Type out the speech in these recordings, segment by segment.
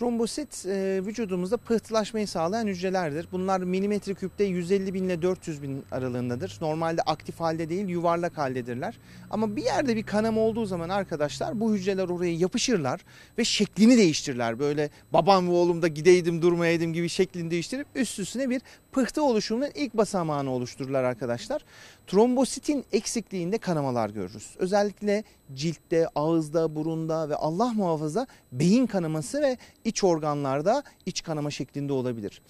Trombosit e, vücudumuzda pıhtılaşmayı sağlayan hücrelerdir. Bunlar milimetre küpte 150 bin ile 400 bin aralığındadır. Normalde aktif halde değil yuvarlak haldedirler. Ama bir yerde bir kanama olduğu zaman arkadaşlar bu hücreler oraya yapışırlar ve şeklini değiştirirler. Böyle babam ve oğlum da gideydim durmayaydım gibi şeklini değiştirip üst üstüne bir pıhtı oluşumunun ilk basamağını oluştururlar arkadaşlar. Trombositin eksikliğinde kanamalar görürüz. Özellikle ciltte, ağızda, burunda ve Allah muhafaza beyin kanaması ve iç organlarda iç kanama şeklinde olabilir.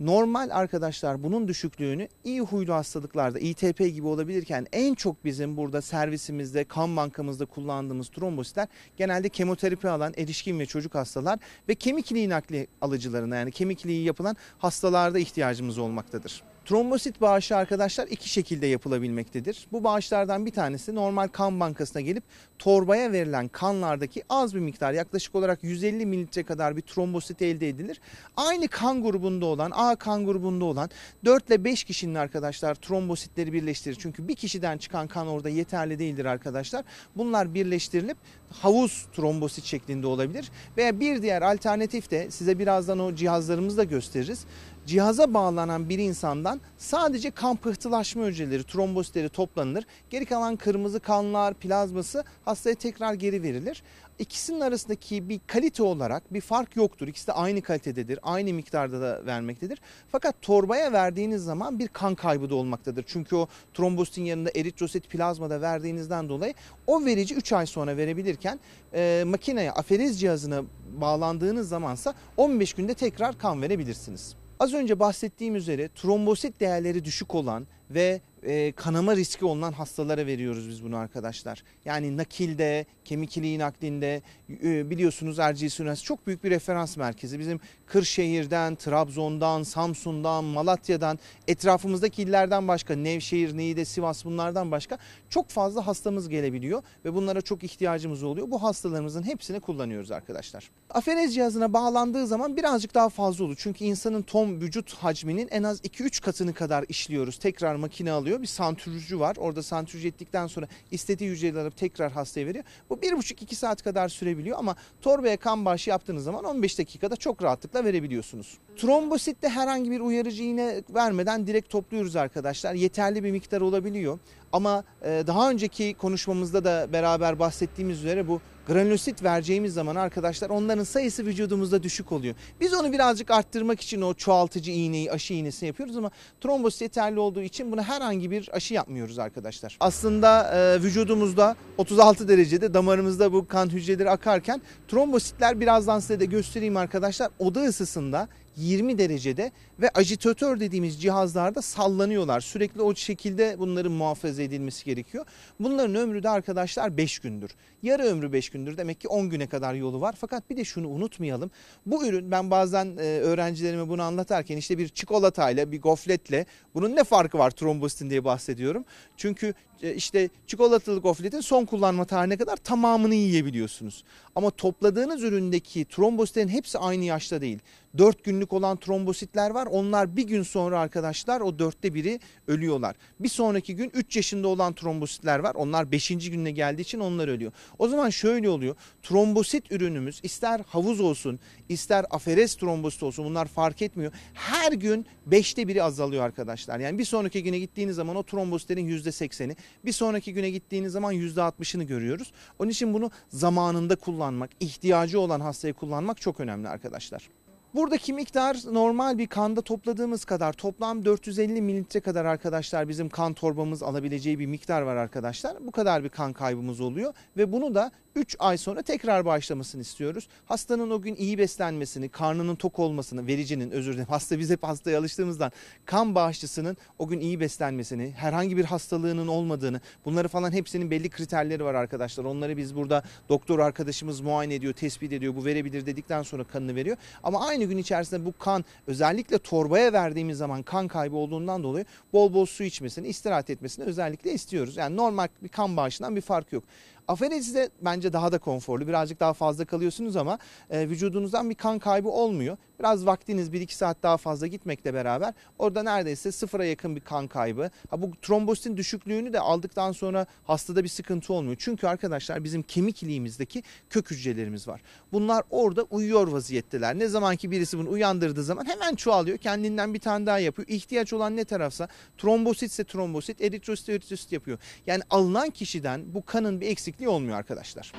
Normal arkadaşlar bunun düşüklüğünü iyi huylu hastalıklarda İTP gibi olabilirken en çok bizim burada servisimizde kan bankamızda kullandığımız trombositler genelde kemoterapi alan erişkin ve çocuk hastalar ve kemik iliği nakli alıcılarına yani kemik iliği yapılan hastalarda ihtiyacımız olmaktadır. Trombosit bağışı arkadaşlar iki şekilde yapılabilmektedir. Bu bağışlardan bir tanesi normal kan bankasına gelip torbaya verilen kanlardaki az bir miktar yaklaşık olarak 150 mililitre kadar bir trombosit elde edilir. Aynı kan grubunda olan A kan grubunda olan 4 ile 5 kişinin arkadaşlar trombositleri birleştirir. Çünkü bir kişiden çıkan kan orada yeterli değildir arkadaşlar. Bunlar birleştirilip havuz trombosit şeklinde olabilir. Veya bir diğer alternatif de size birazdan o cihazlarımızı da gösteririz cihaza bağlanan bir insandan sadece kan pıhtılaşma hücreleri, trombositleri toplanılır. Geri kalan kırmızı kanlar, plazması hastaya tekrar geri verilir. İkisinin arasındaki bir kalite olarak bir fark yoktur. İkisi de aynı kalitededir, aynı miktarda da vermektedir. Fakat torbaya verdiğiniz zaman bir kan kaybı da olmaktadır. Çünkü o trombositin yanında eritrosit plazma da verdiğinizden dolayı o verici 3 ay sonra verebilirken e, makineye, aferez cihazına bağlandığınız zamansa 15 günde tekrar kan verebilirsiniz. Az önce bahsettiğim üzere trombosit değerleri düşük olan ve e, kanama riski olan hastalara veriyoruz biz bunu arkadaşlar. Yani nakilde, kemik iliği naklinde e, biliyorsunuz Erciyes Üniversitesi çok büyük bir referans merkezi. Bizim Kırşehir'den, Trabzon'dan, Samsun'dan, Malatya'dan, etrafımızdaki illerden başka Nevşehir, Niğde, Sivas bunlardan başka çok fazla hastamız gelebiliyor ve bunlara çok ihtiyacımız oluyor. Bu hastalarımızın hepsini kullanıyoruz arkadaşlar. Aferez cihazına bağlandığı zaman birazcık daha fazla olur. Çünkü insanın tom vücut hacminin en az 2-3 katını kadar işliyoruz. Tekrar makine alıyor. Bir santürücü var. Orada santürücü ettikten sonra istediği hücreleri alıp tekrar hastaya veriyor. Bu 1,5-2 saat kadar sürebiliyor ama torbaya kan bağışı yaptığınız zaman 15 dakikada çok rahatlıkla verebiliyorsunuz. Trombositte herhangi bir uyarıcı iğne vermeden direkt topluyoruz arkadaşlar. Yeterli bir miktar olabiliyor. Ama e, daha önceki konuşmamızda da beraber bahsettiğimiz üzere bu granülosit vereceğimiz zaman arkadaşlar onların sayısı vücudumuzda düşük oluyor. Biz onu birazcık arttırmak için o çoğaltıcı iğneyi aşı iğnesini yapıyoruz ama trombosit yeterli olduğu için bunu herhangi bir aşı yapmıyoruz arkadaşlar. Aslında e, vücudumuzda 36 derecede damarımızda bu kan hücreleri akarken trombositler birazdan size de göstereyim arkadaşlar oda ısısında 20 derecede ve ajitatör dediğimiz cihazlarda sallanıyorlar. Sürekli o şekilde bunların muhafaza edilmesi gerekiyor. Bunların ömrü de arkadaşlar 5 gündür. Yarı ömrü 5 gündür demek ki 10 güne kadar yolu var. Fakat bir de şunu unutmayalım. Bu ürün ben bazen e, öğrencilerime bunu anlatarken işte bir çikolatayla bir gofletle bunun ne farkı var trombositin diye bahsediyorum. Çünkü e, işte çikolatalı gofletin son kullanma tarihine kadar tamamını yiyebiliyorsunuz. Ama topladığınız üründeki trombositlerin hepsi aynı yaşta değil. 4 günlük olan trombositler var. Onlar bir gün sonra arkadaşlar o dörtte biri ölüyorlar. Bir sonraki gün 3 yaşında olan trombositler var. Onlar 5. gününe geldiği için onlar ölüyor. O zaman şöyle oluyor. Trombosit ürünümüz ister havuz olsun ister aferes trombosit olsun bunlar fark etmiyor. Her gün 5'te biri azalıyor arkadaşlar. Yani bir sonraki güne gittiğiniz zaman o trombositlerin %80'i bir sonraki güne gittiğiniz zaman %60'ını görüyoruz. Onun için bunu zamanında kullanmak, ihtiyacı olan hastaya kullanmak çok önemli arkadaşlar. Buradaki miktar normal bir kanda topladığımız kadar toplam 450 mililitre kadar arkadaşlar bizim kan torbamız alabileceği bir miktar var arkadaşlar. Bu kadar bir kan kaybımız oluyor ve bunu da 3 ay sonra tekrar başlamasını istiyoruz. Hastanın o gün iyi beslenmesini, karnının tok olmasını, vericinin özür dilerim hasta biz hep hastaya alıştığımızdan kan bağışçısının o gün iyi beslenmesini, herhangi bir hastalığının olmadığını bunları falan hepsinin belli kriterleri var arkadaşlar. Onları biz burada doktor arkadaşımız muayene ediyor, tespit ediyor bu verebilir dedikten sonra kanını veriyor. Ama aynı aynı gün içerisinde bu kan özellikle torbaya verdiğimiz zaman kan kaybı olduğundan dolayı bol bol su içmesini, istirahat etmesini özellikle istiyoruz. Yani normal bir kan bağışından bir fark yok. Aferi size bence daha da konforlu. Birazcık daha fazla kalıyorsunuz ama e, vücudunuzdan bir kan kaybı olmuyor. Biraz vaktiniz 1-2 saat daha fazla gitmekle beraber orada neredeyse sıfıra yakın bir kan kaybı. Ha, bu trombositin düşüklüğünü de aldıktan sonra hastada bir sıkıntı olmuyor. Çünkü arkadaşlar bizim kemik iliğimizdeki kök hücrelerimiz var. Bunlar orada uyuyor vaziyetteler. Ne zaman ki birisi bunu uyandırdığı zaman hemen çoğalıyor. Kendinden bir tane daha yapıyor. İhtiyaç olan ne tarafsa trombositse trombosit, eritrosit eritrosit yapıyor. Yani alınan kişiden bu kanın bir eksikliği olmuyor arkadaşlar.